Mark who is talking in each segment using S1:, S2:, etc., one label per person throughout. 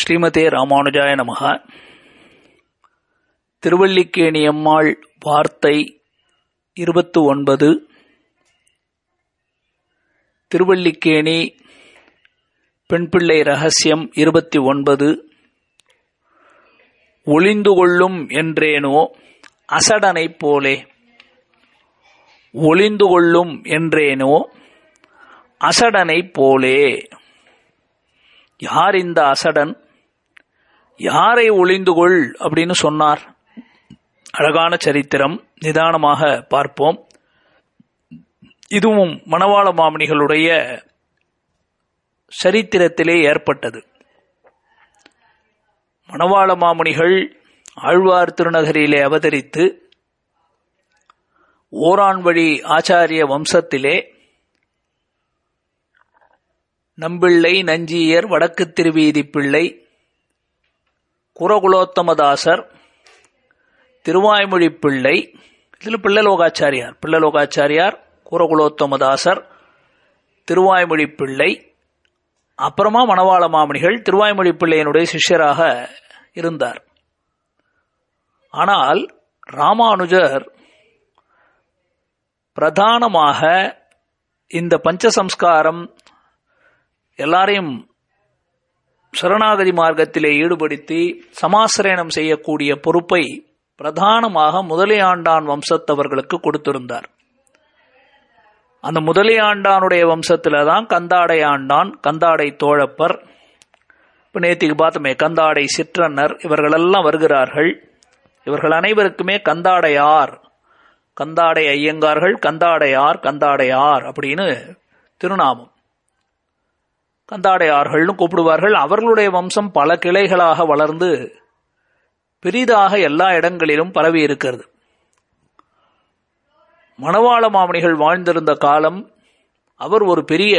S1: ஸ்ரீமதே ராமானுஜாய நமகா திருவல்லிக்கேணி அம்மாள் வார்த்தை இருபத்து ஒன்பது திருவல்லிக்கேணி பெண் பிள்ளை ரகசியம் இருபத்தி ஒன்பது ஒளிந்து கொள்ளும் என்றேனோ அசடனைப் போலே ஒளிந்து கொள்ளும் என்றேனோ அசடனைப் போலே யார் இந்த அசடன் யாரை ஒளிந்து கொள் அப்படின்னு சொன்னார் அழகான சரித்திரம் நிதானமாக பார்ப்போம் இதுவும் மணவாள மாமணிகளுடைய சரித்திரத்திலே ஏற்பட்டது மணவாள மாமணிகள் ஆழ்வார் திருநகரிலே அவதரித்து வழி ஆச்சாரிய வம்சத்திலே நம்பிள்ளை நஞ்சியர் வடக்கு திருவீதி பிள்ளை குரகுலோத்தமதாசர் திருவாய்மொழி பிள்ளை இதில் பிள்ளலோகாச்சாரியார் பிள்ளலோகாச்சாரியார் குரகுலோத்தமதாசர் திருவாய்மொழி பிள்ளை அப்புறமா மணவாள மாமணிகள் திருவாய்மொழி பிள்ளையினுடைய சிஷ்யராக இருந்தார் ஆனால் ராமானுஜர் பிரதானமாக இந்த பஞ்சசம்ஸ்காரம் எல்லாரையும் சரணாகதி மார்க்கத்திலே ஈடுபடுத்தி சமாசிரயணம் செய்யக்கூடிய பொறுப்பை பிரதானமாக முதலியாண்டான் வம்சத்தவர்களுக்கு கொடுத்திருந்தார் அந்த முதலியாண்டானுடைய வம்சத்தில் தான் கந்தாடை ஆண்டான் கந்தாடை தோழப்பர் இப்போ நேத்திக்கு பார்த்தோமே கந்தாடை சிற்றன்னர் இவர்களெல்லாம் வருகிறார்கள் இவர்கள் அனைவருக்குமே கந்தாடையார் கந்தாடை ஐயங்கார்கள் கந்தாடையார் கந்தாடையார் அப்படின்னு திருநாமம் கந்தாடையார்கள்னு கூப்பிடுவார்கள் அவர்களுடைய வம்சம் பல கிளைகளாக வளர்ந்து பெரிதாக எல்லா இடங்களிலும் பரவி இருக்கிறது மணவாள மாமணிகள் வாழ்ந்திருந்த காலம் அவர் ஒரு பெரிய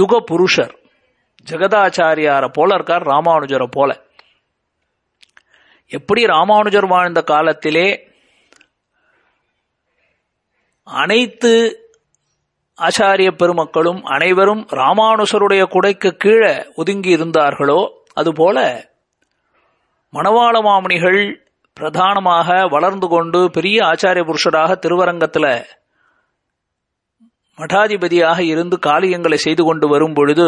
S1: யுக புருஷர் ஜெகதாச்சாரியாரை போல இருக்கார் ராமானுஜரை போல எப்படி ராமானுஜர் வாழ்ந்த காலத்திலே அனைத்து ஆச்சாரிய பெருமக்களும் அனைவரும் ராமானுசருடைய குடைக்கு கீழே ஒதுங்கி இருந்தார்களோ அதுபோல மணவாள மாமணிகள் பிரதானமாக வளர்ந்து கொண்டு பெரிய ஆச்சாரிய புருஷராக திருவரங்கத்தில் மடாதிபதியாக இருந்து காலியங்களை செய்து கொண்டு வரும் பொழுது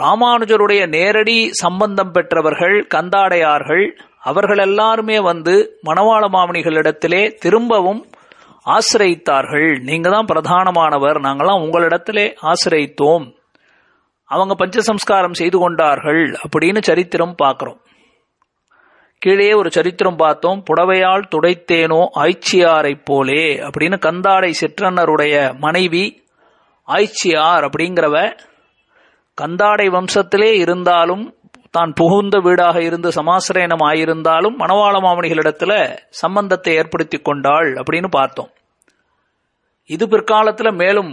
S1: ராமானுஜருடைய நேரடி சம்பந்தம் பெற்றவர்கள் கந்தாடையார்கள் அவர்கள் எல்லாருமே வந்து மணவாள மாமணிகளிடத்திலே திரும்பவும் ஆசிரயித்தார்கள் நீங்க தான் பிரதானமானவர் நாங்களாம் உங்களிடத்திலே ஆசிரயித்தோம் அவங்க பஞ்சசம்ஸ்காரம் செய்து கொண்டார்கள் அப்படின்னு சரித்திரம் பார்க்கிறோம் கீழே ஒரு சரித்திரம் பார்த்தோம் புடவையால் துடைத்தேனோ ஆய்ச்சியாரை போலே அப்படின்னு கந்தாடை சிற்றன்னருடைய மனைவி ஆய்ச்சியார் அப்படிங்கிறவ கந்தாடை வம்சத்திலே இருந்தாலும் தான் புகுந்த வீடாக இருந்து சமாசிரயனம் ஆயிருந்தாலும் மணவாள மாமணிகளிடத்துல சம்பந்தத்தை ஏற்படுத்தி கொண்டாள் அப்படின்னு பார்த்தோம் இது பிற்காலத்தில் மேலும்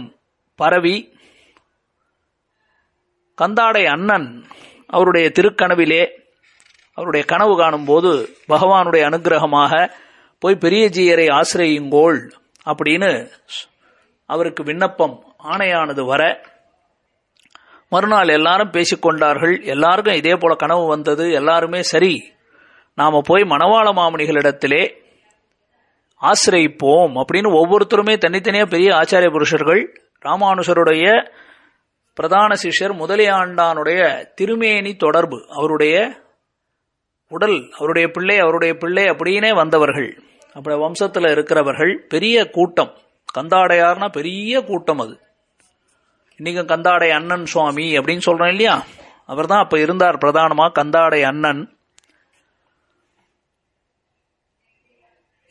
S1: பரவி கந்தாடை அண்ணன் அவருடைய திருக்கனவிலே அவருடைய கனவு காணும்போது பகவானுடைய அனுகிரகமாக போய் பெரியஜியரை ஆசிரியுங்கோள் அப்படின்னு அவருக்கு விண்ணப்பம் ஆணையானது வர மறுநாள் எல்லாரும் பேசிக்கொண்டார்கள் எல்லாருக்கும் இதே போல கனவு வந்தது எல்லாருமே சரி நாம போய் மணவாள மாமணிகளிடத்திலே ஆசிரியப்போம் அப்படின்னு ஒவ்வொருத்தருமே தனித்தனியா பெரிய ஆச்சாரிய புருஷர்கள் ராமானுஷருடைய பிரதான சிஷ்யர் முதலியாண்டானுடைய திருமேனி தொடர்பு அவருடைய உடல் அவருடைய பிள்ளை அவருடைய பிள்ளை அப்படின்னே வந்தவர்கள் அப்படி வம்சத்தில் இருக்கிறவர்கள் பெரிய கூட்டம் கந்தாடையார்னா பெரிய கூட்டம் அது இன்னைக்கும் கந்தாடை அண்ணன் சுவாமி அப்படின்னு சொல்றேன் இல்லையா அவர் தான் அப்போ இருந்தார் பிரதானமாக கந்தாடை அண்ணன்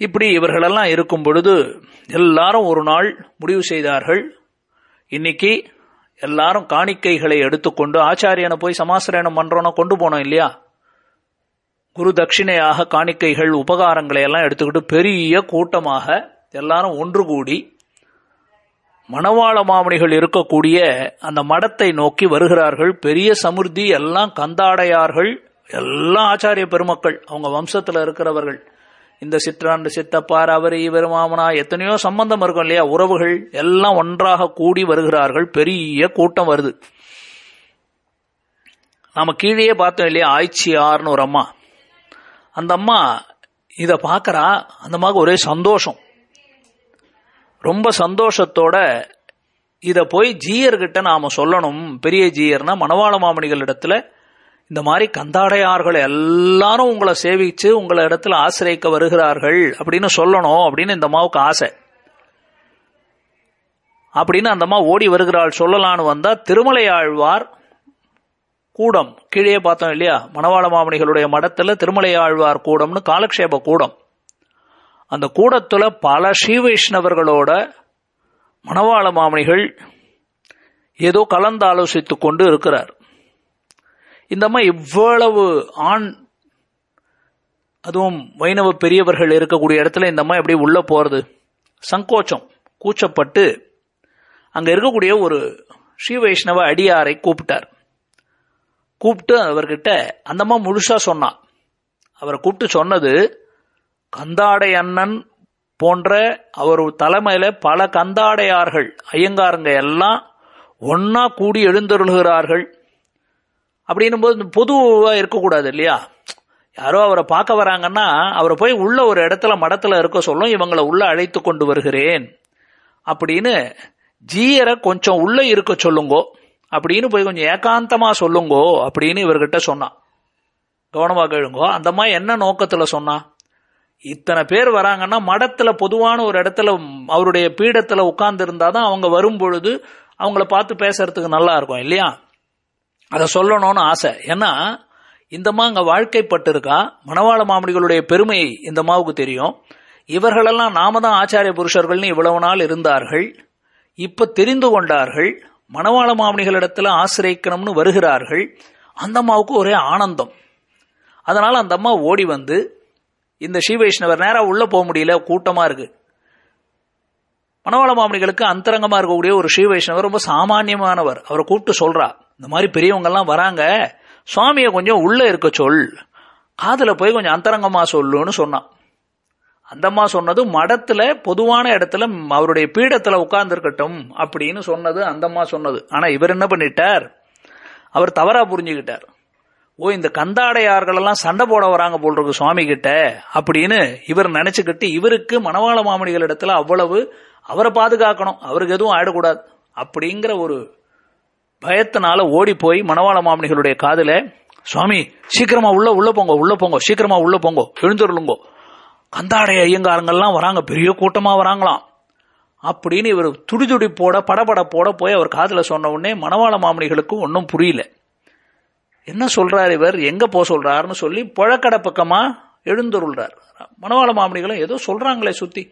S1: இப்படி இவர்களெல்லாம் இருக்கும் பொழுது எல்லாரும் ஒரு நாள் முடிவு செய்தார்கள் இன்னைக்கு எல்லாரும் காணிக்கைகளை எடுத்துக்கொண்டு ஆச்சாரியனை போய் சமாசிரயணம் பண்றோம்னா கொண்டு போனோம் இல்லையா குரு தட்சிணையாக காணிக்கைகள் உபகாரங்களை எல்லாம் எடுத்துக்கிட்டு பெரிய கூட்டமாக எல்லாரும் ஒன்று கூடி மணவாள மாமணிகள் இருக்கக்கூடிய அந்த மடத்தை நோக்கி வருகிறார்கள் பெரிய சமுர்த்தி எல்லாம் கந்தாடையார்கள் எல்லாம் ஆச்சாரிய பெருமக்கள் அவங்க வம்சத்தில் இருக்கிறவர்கள் இந்த சிற்றாண்டு சித்தப்பார் அவர் இவர் மாமனா எத்தனையோ சம்பந்தம் இருக்கும் இல்லையா உறவுகள் எல்லாம் ஒன்றாக கூடி வருகிறார்கள் பெரிய கூட்டம் வருது நாம கீழே பார்த்தோம் இல்லையா ஆய்ச்சியார்னு ஒரு அம்மா அந்த அம்மா இதை பார்க்கறா அந்த மாதிரி ஒரே சந்தோஷம் ரொம்ப சந்தோஷத்தோட இதை போய் ஜீயர்கிட்ட நாம் சொல்லணும் பெரிய ஜீயர்னா மணவாள மாமணிகள் இடத்துல இந்த மாதிரி கந்தாடையார்கள் எல்லாரும் உங்களை சேவிச்சு உங்களை இடத்துல ஆசிரியக்க வருகிறார்கள் அப்படின்னு சொல்லணும் அப்படின்னு இந்த அம்மாவுக்கு ஆசை அப்படின்னு அந்த ஓடி வருகிறாள் சொல்லலான்னு வந்தா திருமலை ஆழ்வார் கூடம் கீழே பார்த்தோம் இல்லையா மணவாள மாமணிகளுடைய மடத்துல திருமலை ஆழ்வார் கூடம்னு காலக்ஷேப கூடம் அந்த கூடத்தில் பல ஸ்ரீ வைஷ்ணவர்களோட மணவாள மாமணிகள் ஏதோ கலந்து ஆலோசித்து கொண்டு இருக்கிறார் இந்த அம்மா இவ்வளவு ஆண் அதுவும் வைணவ பெரியவர்கள் இருக்கக்கூடிய இடத்துல இந்த அம்மா எப்படி உள்ள போறது சங்கோச்சம் கூச்சப்பட்டு அங்க இருக்கக்கூடிய ஒரு ஸ்ரீ வைஷ்ணவ அடியாரை கூப்பிட்டார் கூப்பிட்டு அவர்கிட்ட அந்தம்மா முழுசா சொன்னான் அவரை கூப்பிட்டு சொன்னது கந்தாடை அண்ணன் போன்ற அவர் தலைமையில பல கந்தாடையார்கள் ஐயங்காரங்க எல்லாம் ஒன்னா கூடி எழுந்தருள்கிறார்கள் அப்படின்னும் போது பொதுவா இருக்கக்கூடாது இல்லையா யாரோ அவரை பார்க்க வராங்கன்னா அவரை போய் உள்ள ஒரு இடத்துல மடத்தில் இருக்க சொல்லும் இவங்களை உள்ள அழைத்து கொண்டு வருகிறேன் அப்படின்னு ஜீயரை கொஞ்சம் உள்ள இருக்க சொல்லுங்கோ அப்படின்னு போய் கொஞ்சம் ஏகாந்தமா சொல்லுங்கோ அப்படின்னு இவர்கிட்ட சொன்னான் கவனமாக கேளுங்கோ அந்த மாதிரி என்ன நோக்கத்தில் சொன்னா இத்தனை பேர் வராங்கன்னா மடத்துல பொதுவான ஒரு இடத்துல அவருடைய பீடத்துல உட்கார்ந்து இருந்தாதான் அவங்க வரும் பொழுது அவங்கள பார்த்து பேசுறதுக்கு நல்லா இருக்கும் இல்லையா அதை சொல்லணும்னு ஆசை ஏன்னா இந்தம்மா அங்க வாழ்க்கைப்பட்டிருக்கா மணவாள மாமணிகளுடைய பெருமை இந்த மாவுக்கு தெரியும் இவர்களெல்லாம் நாம தான் ஆச்சாரிய புருஷர்கள்னு இவ்வளவு நாள் இருந்தார்கள் இப்ப தெரிந்து கொண்டார்கள் மணவாள இடத்துல ஆசிரியக்கணும்னு வருகிறார்கள் அந்த அம்மாவுக்கு ஒரே ஆனந்தம் அதனால அந்த அம்மா ஓடி வந்து இந்த ஸ்ரீ வைஷ்ணவர் நேராக உள்ளே போக முடியல கூட்டமாக இருக்குது மணவாள மாமணிகளுக்கு அந்தரங்கமாக இருக்கக்கூடிய ஒரு ஸ்ரீ வைஷ்ணவர் ரொம்ப சாமானியமானவர் அவரை கூப்பிட்டு சொல்கிறா இந்த மாதிரி எல்லாம் வராங்க சுவாமியை கொஞ்சம் உள்ளே இருக்க சொல் காதில் போய் கொஞ்சம் அந்தரங்கமாக சொல்லுன்னு சொன்னான் அந்தம்மா சொன்னது மடத்தில் பொதுவான இடத்துல அவருடைய பீடத்தில் உட்கார்ந்துருக்கட்டும் அப்படின்னு சொன்னது அந்தம்மா சொன்னது ஆனால் இவர் என்ன பண்ணிட்டார் அவர் தவறாக புரிஞ்சுக்கிட்டார் ஓ இந்த கந்தாடையார்களெல்லாம் சண்டை போட வராங்க போல் இருக்கு சுவாமி கிட்ட அப்படின்னு இவர் நினைச்சுக்கிட்டு இவருக்கு மணவாள மாமணிகள் இடத்துல அவ்வளவு அவரை பாதுகாக்கணும் அவருக்கு எதுவும் ஆயிடக்கூடாது அப்படிங்கிற ஒரு பயத்தினால ஓடி போய் மணவாள மாமணிகளுடைய காதல சுவாமி சீக்கிரமா உள்ள உள்ள போங்க உள்ள போங்க சீக்கிரமா உள்ள போங்க எழுந்துருளுங்கோ கந்தாடைய ஐயங்காரங்கள்லாம் வராங்க பெரிய கூட்டமா வராங்களாம் அப்படின்னு இவர் துடிதுடிப்போட படபடப்போட போய் அவர் காதல சொன்ன உடனே மணவாள மாமணிகளுக்கு ஒன்றும் புரியல என்ன சொல்றார் இவர் எங்க போக சொல்றாருன்னு சொல்லி புழக்கடை பக்கமா எழுந்துருள்றார் மனவாள மாமணிகளும் ஏதோ சொல்றாங்களே சுத்தி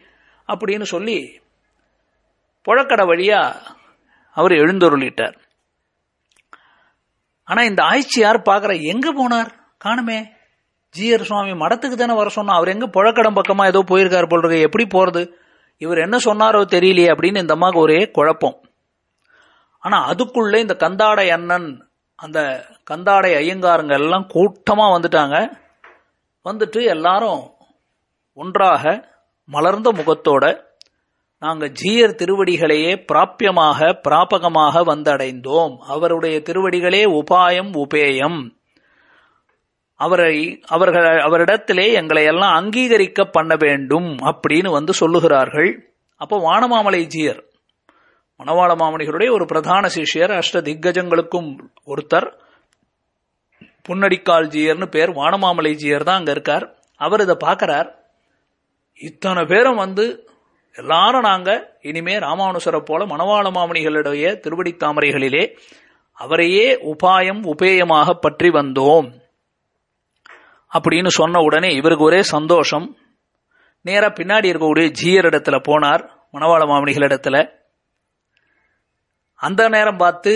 S1: அப்படின்னு சொல்லி புழக்கடை வழியா அவர் எழுந்தொருளிட்டார் ஆனா இந்த ஆய்ச்சியார் பாக்குற எங்க போனார் காணுமே ஜிஆர் சுவாமி மடத்துக்கு தானே வர சொன்னா அவர் எங்க புழக்கடம் பக்கமா ஏதோ போயிருக்கார் போல் இருக்க எப்படி போறது இவர் என்ன சொன்னாரோ தெரியலையே அப்படின்னு இந்த அம்மாவுக்கு ஒரே குழப்பம் ஆனா அதுக்குள்ள இந்த கந்தாட அண்ணன் அந்த கந்தாடை ஐயங்காரங்க எல்லாம் கூட்டமாக வந்துட்டாங்க வந்துட்டு எல்லாரும் ஒன்றாக மலர்ந்த முகத்தோட நாங்கள் ஜீயர் திருவடிகளையே பிராபியமாக பிராபகமாக வந்தடைந்தோம் அவருடைய திருவடிகளே உபாயம் உபேயம் அவரை அவர்கள் அவரிடத்திலே எங்களை எல்லாம் அங்கீகரிக்க பண்ண வேண்டும் அப்படின்னு வந்து சொல்லுகிறார்கள் அப்போ வானமாமலை ஜீயர் மணவாள மாமணிகளுடைய ஒரு பிரதான சிஷியர் அஷ்ட திக்கஜங்களுக்கும் ஒருத்தர் புன்னடிக்கால்ஜியர்னு பேர் வானமாமலை ஜியர் தான் அங்கே இருக்கார் அவர் இதை பார்க்குறார் இத்தனை பேரும் வந்து எல்லாரும் நாங்கள் இனிமே ராமானுசரை போல மணவாள மாமணிகளுடைய திருவடி தாமரைகளிலே அவரையே உபாயம் உபேயமாக பற்றி வந்தோம் அப்படின்னு சொன்ன உடனே இவருக்கு ஒரே சந்தோஷம் நேராக பின்னாடி இருக்கக்கூடிய ஜியர் இடத்துல போனார் மணவாள மாமணிகள் இடத்துல அந்த நேரம் பார்த்து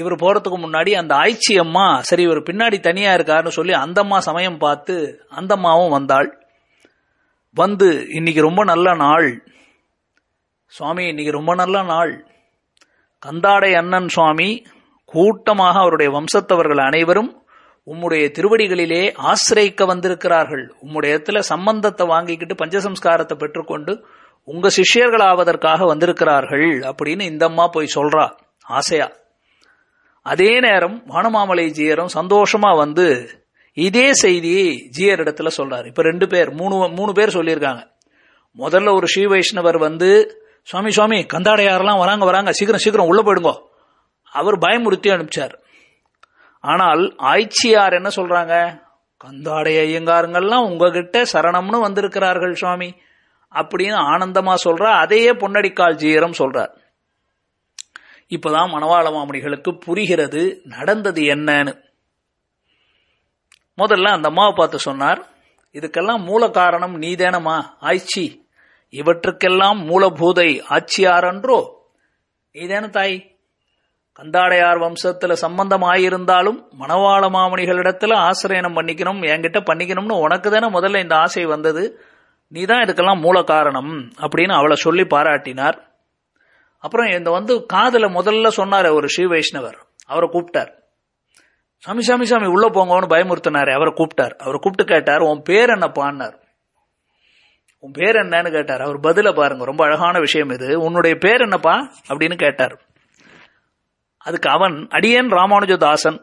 S1: இவர் போறதுக்கு முன்னாடி அந்த ஆய்ச்சி அம்மா சரி இவர் பின்னாடி தனியா இருக்காருன்னு சொல்லி அந்தம்மா சமயம் பார்த்து அந்தம்மாவும் வந்தாள் வந்து இன்னைக்கு ரொம்ப நல்ல நாள் சுவாமி இன்னைக்கு ரொம்ப நல்ல நாள் கந்தாடை அண்ணன் சுவாமி கூட்டமாக அவருடைய வம்சத்தவர்கள் அனைவரும் உம்முடைய திருவடிகளிலே ஆசிரியக்க வந்திருக்கிறார்கள் உம்முடைய இடத்துல சம்பந்தத்தை வாங்கிக்கிட்டு பஞ்சசம்ஸ்காரத்தை பெற்றுக்கொண்டு உங்க சிஷ்யர்கள் ஆவதற்காக வந்திருக்கிறார்கள் அப்படின்னு இந்த அம்மா போய் சொல்றா ஆசையா அதே நேரம் வானமாமலை ஜியரும் சந்தோஷமா வந்து இதே செய்தியை ஜியர் இடத்துல சொல்றாரு இப்ப ரெண்டு பேர் மூணு மூணு பேர் சொல்லியிருக்காங்க முதல்ல ஒரு ஸ்ரீ வைஷ்ணவர் வந்து சுவாமி சுவாமி கந்தாடையாரெல்லாம் வராங்க வராங்க சீக்கிரம் சீக்கிரம் உள்ள போயிடுங்கோ அவர் பயமுறுத்தி அனுப்பிச்சார் ஆனால் ஆய்ச்சியார் என்ன சொல்றாங்க கந்தாடைய ஐயங்காரங்கள்லாம் உங்ககிட்ட சரணம்னு வந்திருக்கிறார்கள் சுவாமி அப்படின்னு ஆனந்தமா சொல்றா அதையே பொன்னடிக்கால் ஜீரம் சொல்றார் இப்பதான் மணவாள மாமணிகளுக்கு புரிகிறது நடந்தது என்னன்னு முதல்ல அந்த அம்மாவை பார்த்து சொன்னார் இதுக்கெல்லாம் மூல காரணம் நீதேனமா ஆய்ச்சி இவற்றுக்கெல்லாம் மூலபூதை ஆட்சியாரன்றோ நீதேன தாய் கந்தாடையார் வம்சத்துல சம்பந்தம் ஆயிருந்தாலும் மணவாள மாமணிகளிடத்துல ஆசிரியனம் பண்ணிக்கணும் என்கிட்ட பண்ணிக்கணும்னு உனக்கு தானே முதல்ல இந்த ஆசை வந்தது நீ தான் இதுக்கெல்லாம் மூல காரணம் அப்படின்னு அவளை சொல்லி பாராட்டினார் அப்புறம் இந்த வந்து காதில் முதல்ல சொன்னார் ஒரு ஸ்ரீ வைஷ்ணவர் அவரை கூப்பிட்டார் சாமி சாமி சாமி உள்ளே போங்கன்னு பயமுறுத்தினார் அவரை கூப்பிட்டார் அவரை கூப்பிட்டு கேட்டார் உன் பேர் என்னப்பான்னார் உன் பேர் என்னன்னு கேட்டார் அவர் பதில பாருங்க ரொம்ப அழகான விஷயம் இது உன்னுடைய பேர் என்னப்பா அப்படின்னு கேட்டார் அதுக்கு அவன் அடியன் ராமானுஜதாசன்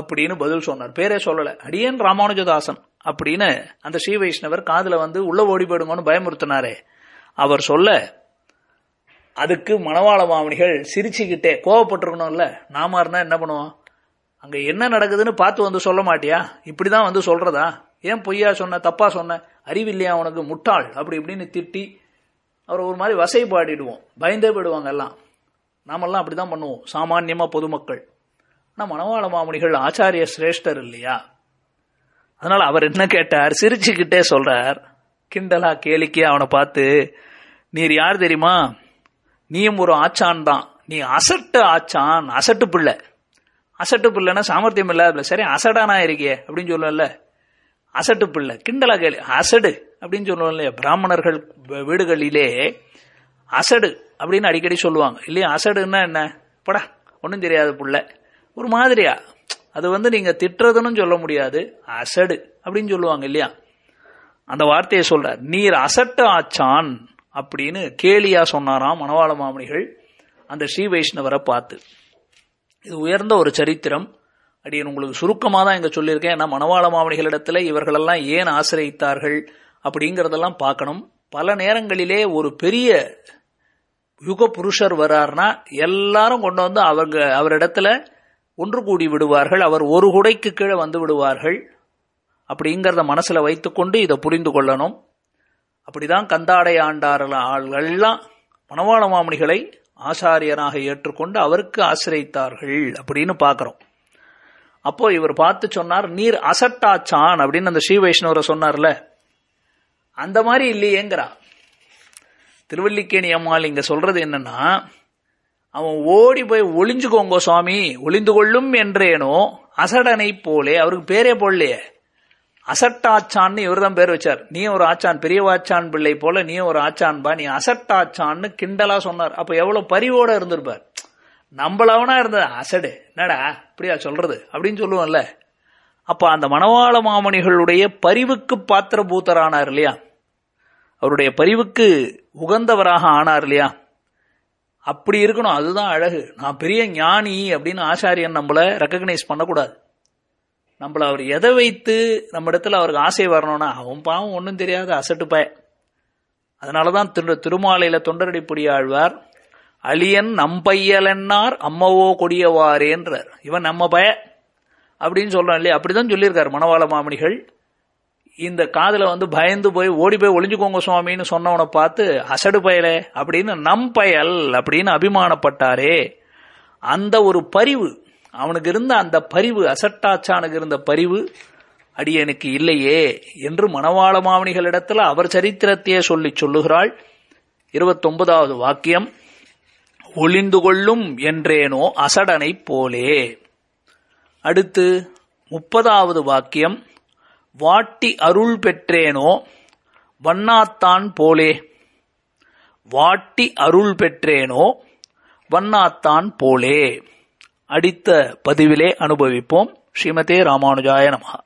S1: அப்படின்னு பதில் சொன்னார் பேரே சொல்லல அடியேன் ராமானுஜதாசன் அப்படின்னு அந்த ஸ்ரீ வைஷ்ணவர் காதுல வந்து உள்ள ஓடி போயிடுமோன்னு பயமுறுத்தினாரே அவர் சொல்ல அதுக்கு மணவாள மாமணிகள் சிரிச்சுக்கிட்டே கோவப்பட்டிருக்கணும்ல நாம இருந்தா என்ன பண்ணுவோம் அங்க என்ன நடக்குதுன்னு பார்த்து வந்து சொல்ல மாட்டியா இப்படிதான் வந்து சொல்றதா ஏன் பொய்யா சொன்ன தப்பா சொன்ன அறிவில்லையா உனக்கு முட்டாள் அப்படி இப்படின்னு திட்டி அவர் ஒரு மாதிரி வசை பாடிடுவோம் பயந்தே போயிடுவாங்க எல்லாம் நாமெல்லாம் அப்படிதான் பண்ணுவோம் சாமான்யமா பொதுமக்கள் ஆனால் மணவாள மாமுனிகள் ஆச்சாரிய சிரேஷ்டர் இல்லையா அதனால் அவர் என்ன கேட்டார் சிரிச்சுக்கிட்டே சொல்கிறார் கிண்டலா கேளிக்கையா அவனை பார்த்து நீர் யார் தெரியுமா நீயும் ஒரு ஆச்சான் தான் நீ அசட்டு ஆச்சான் அசட்டு பிள்ளை அசட்டு பிள்ளைன்னா சாமர்த்தியம் இல்லாத சரி அசடானா இருக்கியே அப்படின்னு சொல்லல அசட்டு பிள்ளை கிண்டலா கேளு அசடு அப்படின்னு சொல்லுவோம் இல்லையா பிராமணர்கள் வீடுகளிலே அசடு அப்படின்னு அடிக்கடி சொல்லுவாங்க இல்லையா அசடுன்னா என்ன படா ஒன்றும் தெரியாது பிள்ளை ஒரு மாதிரியா அது வந்து நீங்கள் திட்டுறதுன்னு சொல்ல முடியாது அசடு அப்படின்னு சொல்லுவாங்க இல்லையா அந்த வார்த்தையை சொல்ற நீர் அசட்டு ஆச்சான் அப்படின்னு கேலியா சொன்னாராம் மணவாள மாமணிகள் அந்த ஸ்ரீ வைஷ்ணவரை பார்த்து இது உயர்ந்த ஒரு சரித்திரம் அப்படின்னு உங்களுக்கு சுருக்கமாக தான் இங்கே சொல்லியிருக்கேன் ஏன்னா மணவாள மாமணிகளிடத்தில் இவர்களெல்லாம் ஏன் ஆசிரியித்தார்கள் அப்படிங்கிறதெல்லாம் பார்க்கணும் பல நேரங்களிலே ஒரு பெரிய யுக புருஷர் வர்றாருனா எல்லாரும் கொண்டு வந்து அவங்க அவரிடத்துல ஒன்று கூடி விடுவார்கள் அவர் ஒரு குடைக்கு கீழே வந்து விடுவார்கள் அப்படிங்கிறத மனசில் வைத்துக்கொண்டு இதை புரிந்து கொள்ளணும் அப்படிதான் கந்தாடை ஆண்டார் ஆள்கள்லாம் மணவாள மாமணிகளை ஆசாரியராக ஏற்றுக்கொண்டு அவருக்கு ஆசிரியத்தார்கள் அப்படின்னு பார்க்குறோம் அப்போ இவர் பார்த்து சொன்னார் நீர் அசட்டாச்சான் அப்படின்னு அந்த ஸ்ரீ வைஷ்ணவரை சொன்னார்ல அந்த மாதிரி இல்லையேங்கிறா திருவல்லிக்கேணி அம்மாள் இங்க சொல்றது என்னன்னா அவன் ஓடி போய் ஒளிஞ்சுக்கோங்க சுவாமி ஒளிந்து கொள்ளும் என்றேனோ அசடனை போலே அவருக்கு பேரே போடலையே அசட்டாச்சான்னு இவர் தான் பேர் வச்சார் நீ ஒரு ஆச்சான் பெரியவாச்சான் பிள்ளை போல நீ ஒரு ஆச்சான்பா நீ அசட்டாச்சான்னு கிண்டலா சொன்னார் அப்ப எவ்வளவு பரிவோட இருந்திருப்பார் நம்மளவனா இருந்தது அசடு என்னடா இப்படியா சொல்றது அப்படின்னு சொல்லுவோம்ல அப்ப அந்த மணவாள மாமணிகளுடைய பரிவுக்கு பாத்திர பூத்தரானார் இல்லையா அவருடைய பரிவுக்கு உகந்தவராக ஆனார் இல்லையா அப்படி இருக்கணும் அதுதான் அழகு நான் பெரிய ஞானி அப்படின்னு ஆச்சாரியன் நம்மளை ரெக்கக்னைஸ் பண்ணக்கூடாது நம்மளை அவர் எதை வைத்து நம்ம இடத்துல அவருக்கு ஆசை வரணும்னா அவன் பாவம் ஒன்றும் தெரியாது அசட்டு பய அதனால தான் திரு திருமாலையில் தொண்டரடிப்படி ஆழ்வார் அழியன் நம்பையலன்னார் அம்மவோ கொடியவாரேன்றார் இவன் நம்ம பய அப்படின்னு சொல்கிறான் இல்லையா அப்படி தான் சொல்லியிருக்கார் மணவாள மாமணிகள் இந்த காதில் வந்து பயந்து போய் ஓடி போய் ஒளிஞ்சுக்கோங்க சுவாமின்னு சொன்னவனை பார்த்து அசடு பயலே அப்படின்னு நம் பயல் அப்படின்னு அபிமானப்பட்டாரே அந்த ஒரு பரிவு அவனுக்கு இருந்த அந்த பரிவு அசட்டாச்சானுக்கு இருந்த பரிவு அடியனுக்கு இல்லையே என்று மணவாள மாவணிகளிடத்தில் அவர் சரித்திரத்தையே சொல்லி சொல்லுகிறாள் இருபத்தொன்பதாவது வாக்கியம் ஒளிந்து கொள்ளும் என்றேனோ அசடனை போலே அடுத்து முப்பதாவது வாக்கியம் வாட்டி அருள் பெற்றேனோ வண்ணாத்தான் போலே வாட்டி அருள் பெற்றேனோ வண்ணாத்தான் போலே அடித்த பதிவிலே அனுபவிப்போம் ஸ்ரீமதே ராமானுஜாய நமகா